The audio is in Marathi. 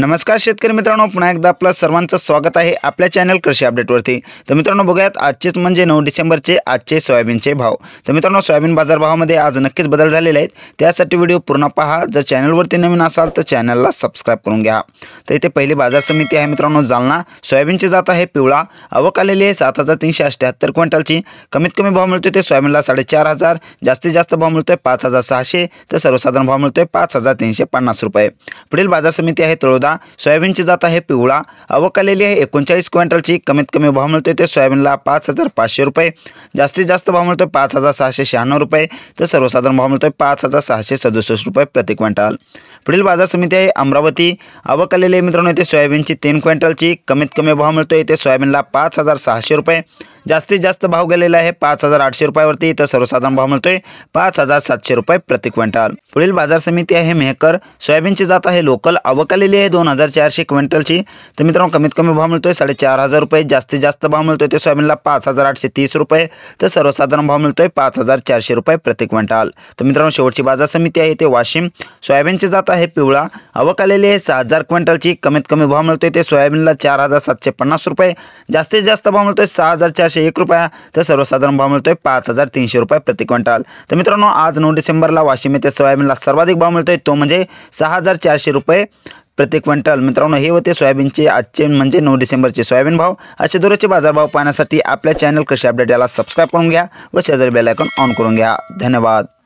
नमस्कार शेतकरी मित्रांनो पुन्हा एकदा आपलं सर्वांचं स्वागत आहे आपल्या चॅनल कृषी अपडेटवरती तर मित्रांनो बघूयात आजचेच म्हणजे नऊ डिसेंबरचे आजचे सोयाबीनचे भाव तर मित्रांनो सोयाबीन बाजारभावामध्ये आज नक्कीच बदल झालेले आहेत त्यासाठी व्हिडिओ पूर्ण पहा जर चॅनलवरती नवीन असाल तर चॅनलला सबस्क्राईब करून घ्या तर इथे पहिली बाजार समिती आहे मित्रांनो जालना सोयाबीनची जात आहे पिवळा अवकालेली आलेली आहे सात हजार तीनशे अठ्ठ्याहत्तर क्विंटलची कमीत कमी भाव मिळतोय ते सोयाबीनला साडेचार हजार जास्तीत जास्त भाव मिळतोय पाच हजार सहाशे तर सर्वसाधारण भाव मिळतोय पाच हजार तीनशे पन्नास रुपये पुढील बाजार समिती आहे तळोदा कांदा सोयाबीनची जात आहे पिवळा आवक आहे एकोणचाळीस क्विंटलची कमीत कमी भाव मिळतो ते सोयाबीनला पाच हजार पाचशे रुपये जास्तीत जास्त भाव मिळतोय पाच हजार सहाशे शहाण्णव रुपये तर सर्वसाधारण भाव मिळतोय पाच हजार सहाशे सदुसष्ट रुपये प्रति क्विंटल पुढील बाजार समिती आहे अमरावती अवकलेली आहे मित्रांनो येथे सोयाबीनची तीन क्विंटलची कमीत कमी भाव मिळतोय ते सोयाबीनला पाच हजार सहाशे रुपये जास्तीत जास्त भाव गेलेला आहे पाच हजार आठशे रुपयावरती इथं सर्वसाधारण भाव मिळतोय पाच हजार सातशे रुपये प्रति क्विंटल पुढील बाजार समिती आहे मेहकर सोयाबीनची जात आहे लोकल अवकालेली आहे दोन हजार चारशे क्विंटलची तर मित्रांनो कमीत कमी भाव मिळतोय साडेचार हजार रुपये जास्तीत जास्त भाव मिळतोय ते सोयाबीनला पाच हजार आठशे तीस रुपये तर सर्वसाधारण भाव मिळतोय पाच हजार चारशे रुपये प्रति क्विंटल तर मित्रांनो शेवटची बाजार समिती आहे ते वाशिम सोयाबीनची जात आहे पिवळा अवकालेली आहे सहा हजार क्विंटलची कमीत कमी भाव मिळतोय ते सोयाबीनला चार हजार सातशे पन्नास रुपये जास्तीत जास्त भाव मिळतोय सहा हजार चारशे सहाशे एक रुपया तर सर्वसाधारण भाव मिळतोय पाच हजार तीनशे रुपये प्रति क्विंटल तर मित्रांनो आज नऊ डिसेंबरला वाशिम येथे सोयाबीनला सर्वाधिक भाव मिळतोय तो म्हणजे सहा हजार चारशे रुपये प्रति क्विंटल मित्रांनो हे होते सोयाबीनचे आजचे म्हणजे नऊ डिसेंबरचे सोयाबीन भाव असे दररोजचे बाजारभाव पाहण्यासाठी आपल्या चॅनल कृषी अपडेट याला सबस्क्राईब करून घ्या व शेजारी बेलायकॉन ऑन करून घ्या धन्यवाद